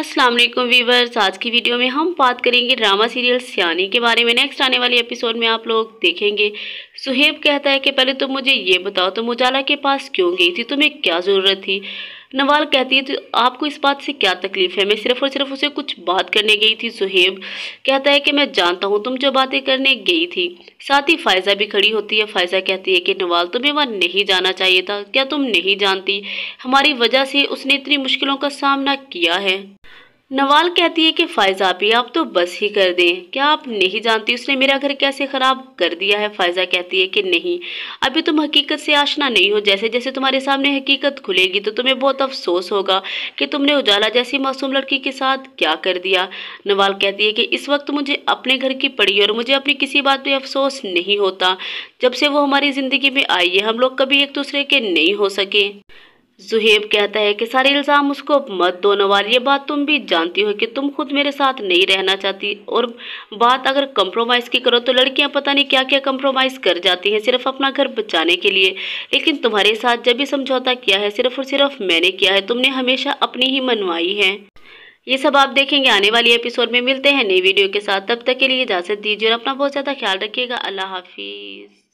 अस्सलाम वालेकुम वीवर्स आज की वीडियो में हम बात करेंगे ड्रामा सीरियल सियानी के बारे में नेक्स्ट आने वाले एपिसोड में आप लोग देखेंगे सुहेब कहता है कि पहले तुम मुझे ये बताओ तुम उजाला के पास क्यों गई थी तुम्हें क्या ज़रूरत थी नवाल कहती है तो आपको इस बात से क्या तकलीफ़ है मैं सिर्फ और सिर्फ उसे कुछ बात करने गई थी सुहेब कहता है कि मैं जानता हूँ तुम जो बातें करने गई थी साथ ही फ़ायज़ा भी खड़ी होती है फ़ायज़ा कहती है कि नवाल तुम्हें वहाँ नहीं जाना चाहिए था क्या तुम नहीं जानती हमारी वजह से उसने इतनी मुश्किलों का सामना किया है नवाल कहती है कि फायजा भी आप तो बस ही कर दें क्या आप नहीं जानती उसने मेरा घर कैसे ख़राब कर दिया है फायजा कहती है कि नहीं अभी तुम हकीकत से आशना नहीं हो जैसे जैसे तुम्हारे सामने हकीकत खुलेगी तो तुम्हें बहुत अफसोस होगा कि तुमने उजाला जैसी मासूम लड़की के साथ क्या कर दिया नवाल कहती है कि इस वक्त तो मुझे अपने घर की पड़ी और मुझे अपनी किसी बात पर अफसोस नहीं होता जब से वो हमारी ज़िंदगी में आई है हम लोग कभी एक दूसरे के नहीं हो सके जुहेब कहता है कि सारे इल्ज़ाम उसको मत दो नवार ये बात तुम भी जानती हो कि तुम खुद मेरे साथ नहीं रहना चाहती और बात अगर कंप्रोमाइज़ की करो तो लड़कियां पता नहीं क्या क्या कंप्रोमाइज़ कर जाती हैं सिर्फ अपना घर बचाने के लिए लेकिन तुम्हारे साथ जब भी समझौता किया है सिर्फ और सिर्फ मैंने किया है तुमने हमेशा अपनी ही मनवाई है ये सब आप देखेंगे आने वाली एपिसोड में मिलते हैं नई वीडियो के साथ तब तक के लिए इजाज़त दीजिए और अपना बहुत ज़्यादा ख्याल रखिएगा अल्लाह हाफिज़